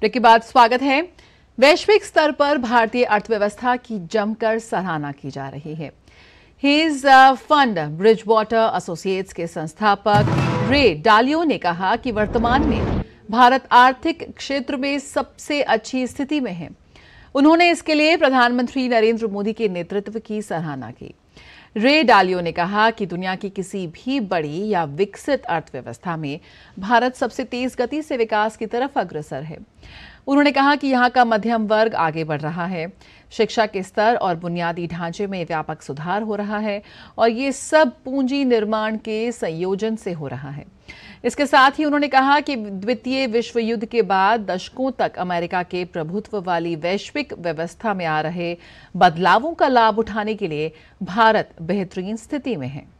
break के बाद स्वागत है वैश्विक स्तर पर भारतीय अर्थव्यवस्था की जमकर सराहना की जा रही है hedge fund Bridgewater Associates के संस्थापक रे डालियो ने कहा कि वर्तमान में भारत आर्थिक क्षेत्र में सबसे अच्छी स्थिति में है उन्होंने इसके लिए प्रधानमंत्री नरेंद्र मोदी के नेतृत्व की सराहना की रे डालियो ने कहा कि दुनिया की किसी भी बड़ी या विकसित अर्थव्यवस्था में भारत सबसे तेज गति से विकास की तरफ अग्रसर है उन्होंने कहा कि यहाँ का मध्यम वर्ग आगे बढ़ रहा है शिक्षा के स्तर और बुनियादी ढांचे में व्यापक सुधार हो रहा है और ये सब पूंजी निर्माण के संयोजन से हो रहा है इसके साथ ही उन्होंने कहा कि द्वितीय विश्व युद्ध के बाद दशकों तक अमेरिका के प्रभुत्व वाली वैश्विक व्यवस्था में आ रहे बदलावों का लाभ उठाने के लिए भारत भारत बेहतरीन स्थिति में है